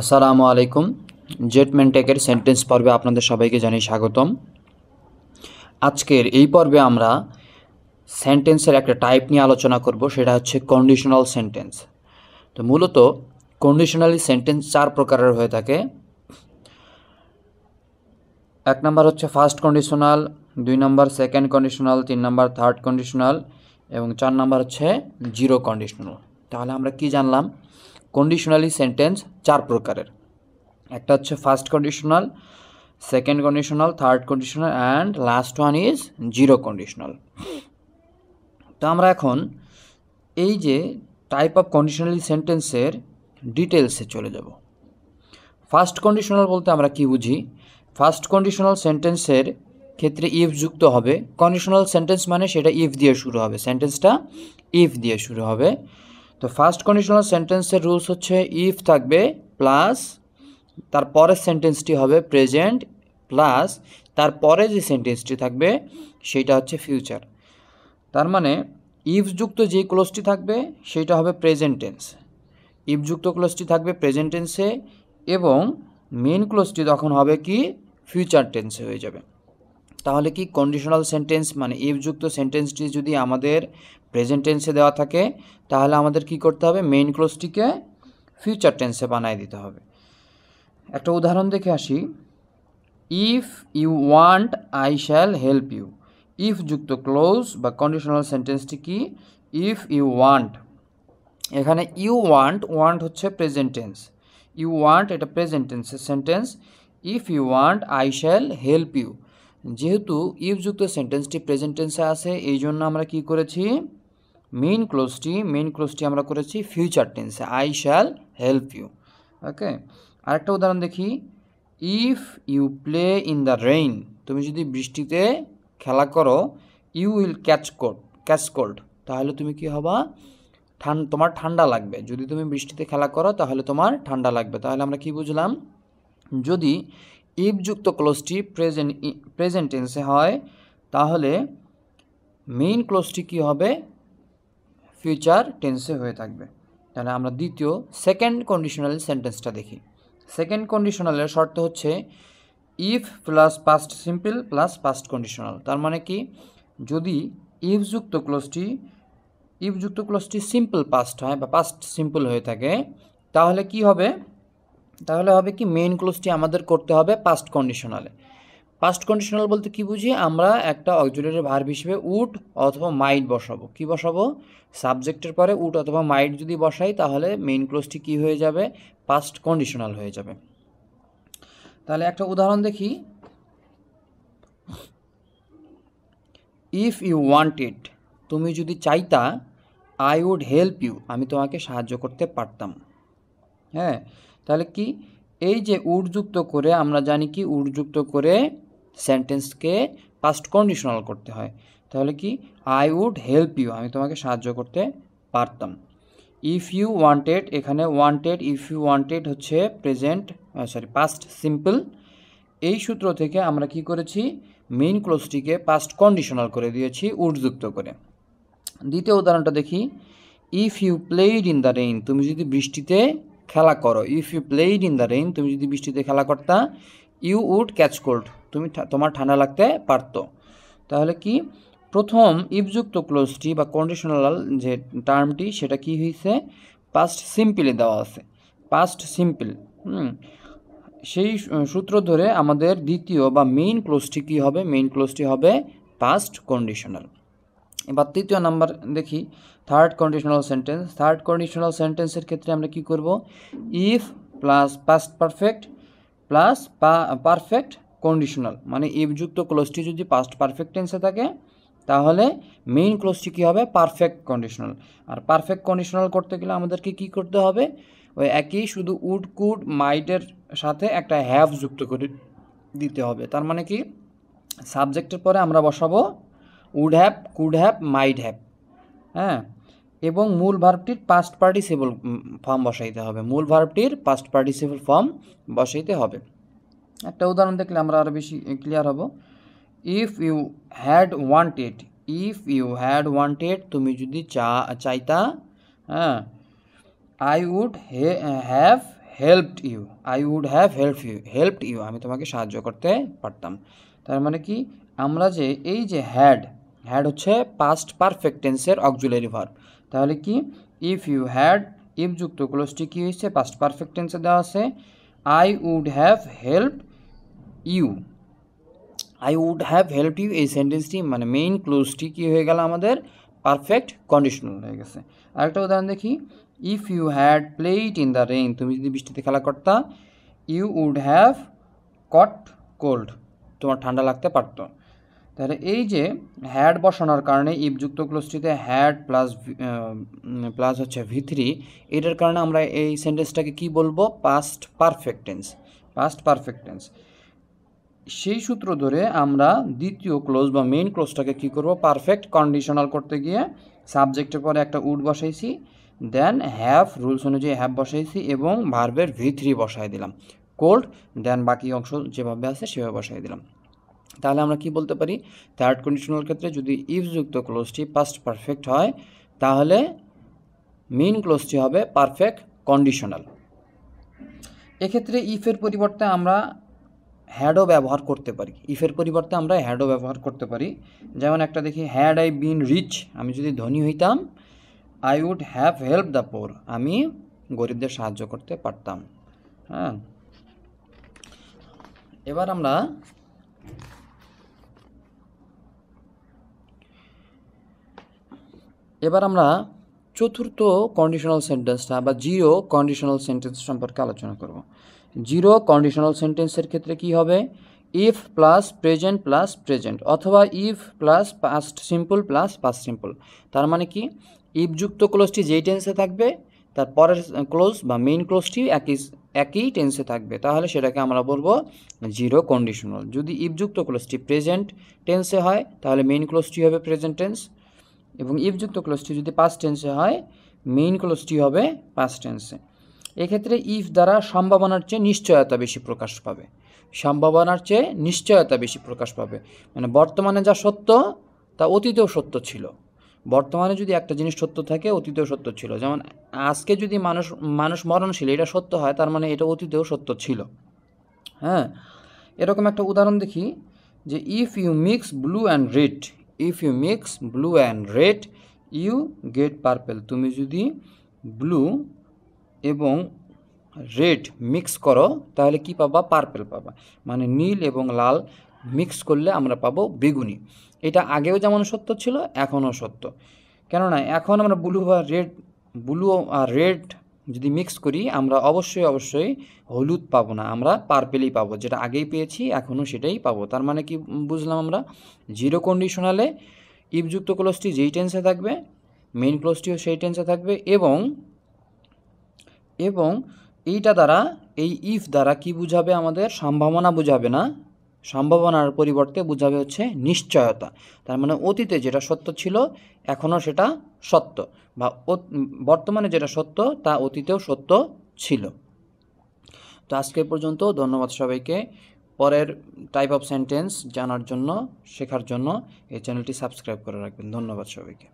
আসসালামু আলাইকুম জেটম্যান টেকের সেন্টেন্স পর্বে আপনাদের সবাইকে জানাই স্বাগতম আজকের এই পর্বে আমরা সেন্টেন্সের একটা টাইপ নিয়ে আলোচনা করব সেটা হচ্ছে কন্ডিশনাল সেন্টেন্স তো মূলত কন্ডিশনালি সেন্টেন্স চার প্রকারের হয়ে থাকে এক নম্বর হচ্ছে ফার্স্ট কন্ডিশনাল দুই নম্বর সেকেন্ড কন্ডিশনাল তিন নম্বর থার্ড কন্ডিশনাল এবং চার নম্বর হচ্ছে জিরো কন্ডিশনাল তাহলে আমরা কি জানলাম কন্ডিশনালি সেন্টেন্স চার প্রকারের একটা হচ্ছে first conditional second conditional third conditional and last one is zero conditional তো আমরা এখন এই যে টাইপ অফ কন্ডিশনালি সেন্টেন্সের ডিটেলসে চলে যাব ফার্স্ট কন্ডিশনাল বলতে আমরা কি বুঝি ফার্স্ট কন্ডিশনাল সেন্টেন্সের ক্ষেত্রে ইফ যুক্ত হবে কন্ডিশনাল সেন্টেন্স মানে সেটা ইফ দিয়ে শুরু হবে সেন্টেন্সটা ইফ দিয়ে শুরু হবে তো ফার্স্ট কন্ডিশনাল সেন্টেন্সের রুলস হচ্ছে ইফ থাকবে প্লাস তারপরের সেন্টেন্সটি হবে প্রেজেন্ট প্লাস তারপরে যে সেন্টেন্সটি থাকবে সেইটা হচ্ছে ফিউচার তার মানে ইফযুক্ত যে ক্লোজটি থাকবে সেইটা হবে প্রেজেন্ট টেন্স ইফযুক্ত ক্লোজটি থাকবে প্রেজেন্ট টেন্সে এবং মেন ক্লোজটি তখন হবে কি ফিউচার টেন্সে হয়ে যাবে তাহলে কি কন্ডিশনাল সেন্টেন্স মানে ইফযুক্ত সেন্টেন্সটি যদি আমাদের প্রেজেন্ট টেন্সে দেওয়া থাকে তাহলে আমাদের কি করতে হবে মেইন ক্লোজটিকে ফিউচার টেন্সে বানায় দিতে হবে একটা উদাহরণ দেখে আসি if you want I shall help you if যুক্ত ক্লোজ বা কন্ডিশনাল সেন্টেন্সটি কি ইফ ইউ ওয়ান্ট এখানে ইউ ওয়ান্ট ওয়ান্ট হচ্ছে প্রেজেন্টেন্স ইউ ওয়ান্ট এটা প্রেজেন্টেন্সের sentence if you want I shall help you যেহেতু ইফযুক্ত সেন্টেন্সটি প্রেজেন্ট টেন্সে আছে এই জন্য আমরা কি করেছি মেইন ক্লোজটি মেইন ক্লোজটি আমরা করেছি ফিউচার টেন্সে I shall help you okay আরেকটা উদাহরণ দেখি if you play in the rain তুমি যদি বৃষ্টিতে খেলা করো you will catch cold catch cold তাহলে তুমি কি হবা ঠান তোমার ঠান্ডা লাগবে যদি তুমি বৃষ্টিতে খেলা করো তাহলে তোমার ঠান্ডা লাগবে তাহলে আমরা কি বুঝলাম যদি ইফযুক্ত ক্লোজটি প্রেজেন্ট প্রেজেন্ট টেন্সে হয় তাহলে মেইন ক্লোজটি কী হবে ফিউচার টেন্সে হয়ে থাকবে তাহলে আমরা দ্বিতীয় সেকেন্ড কন্ডিশনাল সেন্টেন্সটা দেখি সেকেন্ড কন্ডিশনালের শর্ত হচ্ছে if plus past simple plus past conditional তার মানে কি যদি ইফযুক্ত ক্লোজটি ইফযুক্ত ক্লোজটি সিম্পল পাস্ট হয় বা পাস্ট সিম্পল হয়ে থাকে তাহলে কি হবে তাহলে হবে কি মেইন ক্লোজটি আমাদের করতে হবে পাস্ট কন্ডিশনালে পাস্ট কন্ডিশনাল বলতে কি বুঝি আমরা একটা অক্সিলারি ভার্ব হিসেবে উড অথবা মাইট বসাবো কি বসাবো সাবজেক্টের পরে উড অথবা মাইট যদি বসাই তাহলে মেইন ক্লোজটি কি হয়ে যাবে পাস্ট কন্ডিশনাল হয়ে যাবে তাহলে একটা উদাহরণ দেখি ইফ ইউ ওয়ান্ট ইট তুমি যদি চাইতা আই উড হেল্প ইউ আমি তোমাকে সাহায্য করতে পারতাম হ্যাঁ তাহলে কি এই যে উডযুক্ত করে আমরা জানি কি উডযুক্ত করে সেন্টেন্সকে পাস্ট কন্ডিশনাল করতে হয় তাহলে কি আই উড হেল্প ইউ আমি তোমাকে সাহায্য করতে পারতাম ইফ ইউ ওয়ান্টেড এখানে ওয়ান্টেড ইফ ইউ ওয়ান্টেড হচ্ছে প্রেজেন্ট সরি পাস্ট সিম্পল এই সূত্র থেকে আমরা কি করেছি মেইন ক্লোজটিকে পাস্ট কন্ডিশনাল করে দিয়েছি উডযুক্ত করে দ্বিতীয় উদাহরণটা দেখি if you played in the rain তুমি যদি বৃষ্টিতে খেলা করো if you played in the rain তুমি যদি বৃষ্টিতে খেলা করতা ইউ উড ক্যাচ কোল্ড তুমি তোমার ঠান্ডা লাগতে পারতো তাহলে কি প্রথম ইফযুক্ত ক্লোজটি বা কন্ডিশনাল যে টার্মটি সেটা কি হয়েছে পাস্ট সিম্পলে দেওয়া আছে পাস্ট সিম্পল হুম সেই সূত্র ধরে আমাদের দ্বিতীয় বা মেইন ক্লোজটি কি হবে মেইন ক্লোজটি হবে পাস্ট কন্ডিশনাল এবার তৃতীয় নাম্বার দেখি third conditional sentence third conditional সেন্টেন্সের ক্ষেত্রে আমরা কি করব if plus past perfect plus perfect conditional মানে ইফযুক্ত ক্লোজটি যদি পাস্ট পারফেক্ট টেন্সে থাকে তাহলে মেইন ক্লোজটি কী হবে পারফেক্ট কন্ডিশনাল আর পারফেক্ট কন্ডিশনাল করতে গেলে আমাদেরকে কি করতে হবে ওই একই শুধু উড কুড মাইটের সাথে একটা হ্যাভ যুক্ত করে দিতে হবে তার মানে কি সাবজেক্টের পরে আমরা বসাবো would have could have might have হ্যাঁ এবং মূল ভার্বটির পাস্ট পার্টিসিপল ফর্ম বসাইতে হবে মূল ভার্বটির পাস্ট পার্টিসিপল ফর্ম বসাইতে হবে একটা উদাহরণ দেখলে আমরা আরও বেশি ক্লিয়ার হব if you had wanted if you had wanted তুমি যদি চা চাইতা হ্যাঁ I would have helped you I would have help you helped you আমি তোমাকে সাহায্য করতে পারতাম তার মানে কি আমরা যে এই যে হ্যাড হ্যাড হচ্ছে পাস্ট পারফেক্ট টেন্সের অক্সুলারি ভার্ব তাহলে কি ইফ ইউ হ্যাড ইফ যুক্ত ক্লোজটি কী হয়েছে পাস্ট পারফেক্ট টেন্সে দেওয়া আছে I would have help you I would have help you এই সেন্টেন্সটি মানে মেইন ক্লোজটি কী হয়ে গেল আমাদের পারফেক্ট কন্ডিশনাল হয়ে গেছে আরেকটা উদাহরণ দেখি if you had played in the rain তুমি যদি বৃষ্টিতে খেলা করতা you would have caught cold তোমার ঠান্ডা লাগতে পারতো তাহলে এই যে হ্যাড বসানোর কারণে ইপযুক্ত ক্লোজটিতে হ্যাড প্লাস প্লাস হচ্ছে ভিথ্রি এটার কারণে আমরা এই সেন্টেন্সটাকে কি বলবো past perfect tense past perfect tense সেই সূত্র ধরে আমরা দ্বিতীয় ক্লোজ বা মেইন ক্লোজটাকে কি করব পারফেক্ট কন্ডিশনাল করতে গিয়ে সাবজেক্টের পরে একটা উড বসাইছি দেন হ্যাভ রুলস অনুযায়ী হ্যাভ বসাইছি এবং ভার্বের ভি থ্রি বসাই দিলাম কোল্ড দেন বাকি অংশ যেভাবে আছে সেভাবে বসাই দিলাম তাহলে আমরা কি বলতে পারি থার্ড কন্ডিশনাল ক্ষেত্রে যদি ইফযুক্ত ক্লোজটি পাস্ট পারফেক্ট হয় তাহলে মেইন ক্লোজটি হবে পারফেক্ট কন্ডিশনাল এক্ষেত্রে ইফের পরিবর্তে আমরা হ্যাডও ব্যবহার করতে পারি ইফের পরিবর্তে আমরা হ্যাডও ব্যবহার করতে পারি যেমন একটা দেখি হ্যাড আই বিন রিচ আমি যদি ধনী হইতাম I would have help the poor আমি গরিবদের সাহায্য করতে পারতাম হ্যাঁ এবার আমরা এবার আমরা চতুর্থ কন্ডিশনাল সেন্টেন্সটা বা জিরো কন্ডিশনাল সেন্টেন্স সম্পর্কে আলোচনা করব জিরো কন্ডিশনাল সেন্টেন্সের ক্ষেত্রে কি হবে if plus present plus present অথবা if plus past simple plus past simple তার মানে কি ইফযুক্ত ক্লোজটি যেই টেন্সে থাকবে তার পরের ক্লোজ বা মেইন ক্লোজটি একই একই টেন্সে থাকবে তাহলে সেটাকে আমরা বলবো জিরো কন্ডিশনাল যদি ইফযুক্ত ক্লোজটি প্রেজেন্ট টেন্সে হয় তাহলে মেইন ক্লোজটি হবে প্রেজেন্ট টেন্স এবং ইফযুক্ত ক্লোজটি যদি পাঁচ টেন্সে হয় মেইন ক্লোজটি হবে পাঁচ টেন্সে এক্ষেত্রে ইফ দ্বারা সম্ভাবনার চেয়ে নিশ্চয়তা বেশি প্রকাশ পাবে সম্ভাবনার চেয়ে নিশ্চয়তা বেশি প্রকাশ পাবে মানে বর্তমানে যা সত্য তা অতীতেও সত্য ছিল বর্তমানে যদি একটা জিনিস সত্য থাকে অতীতেও সত্য ছিল যেমন আজকে যদি মানুষ মানুষ মরণশীল এটা সত্য হয় তার মানে এটা অতীতেও সত্য ছিল হ্যাঁ এরকম একটা উদাহরণ দেখি যে if you mix blue and red if you mix blue and red you get purple তুমি যদি ব্লু এবং রেড মিক্স করো তাহলে কি পাবা পার্পেল পাবা মানে নীল এবং লাল মিক্স করলে আমরা পাবো বেগুনি এটা আগেও যেমন সত্য ছিল এখনও সত্য কেননা এখন আমরা ব্লু বা রেড ব্লু আর রেড যদি মিক্স করি আমরা অবশ্যই অবশ্যই হলুদ পাবো না আমরা পার্পেলই পাবো যেটা আগেই পেয়েছি এখনও সেটাই পাবো তার মানে কি বুঝলাম আমরা জিরো কন্ডিশনালে ইপযুক্ত ক্লোজটি যেই টেন্সে থাকবে মেইন ক্লোজটিও সেই টেন্সে থাকবে এবং এবং এইটা দ্বারা এই ইফ দ্বারা কি বুঝাবে আমাদের সম্ভাবনা বুঝাবে না সম্ভাবনার পরিবর্তে বুঝাবে হচ্ছে নিশ্চয়তা তার মানে অতীতে যেটা সত্য ছিল এখনও সেটা সত্য বা বর্তমানে যেটা সত্য তা অতীতেও সত্য ছিল তো আজকে পর্যন্ত ধন্যবাদ সবাইকে পরের টাইপ অফ সেন্টেন্স জানার জন্য শেখার জন্য এই চ্যানেলটি সাবস্ক্রাইব করে রাখবেন ধন্যবাদ সবাইকে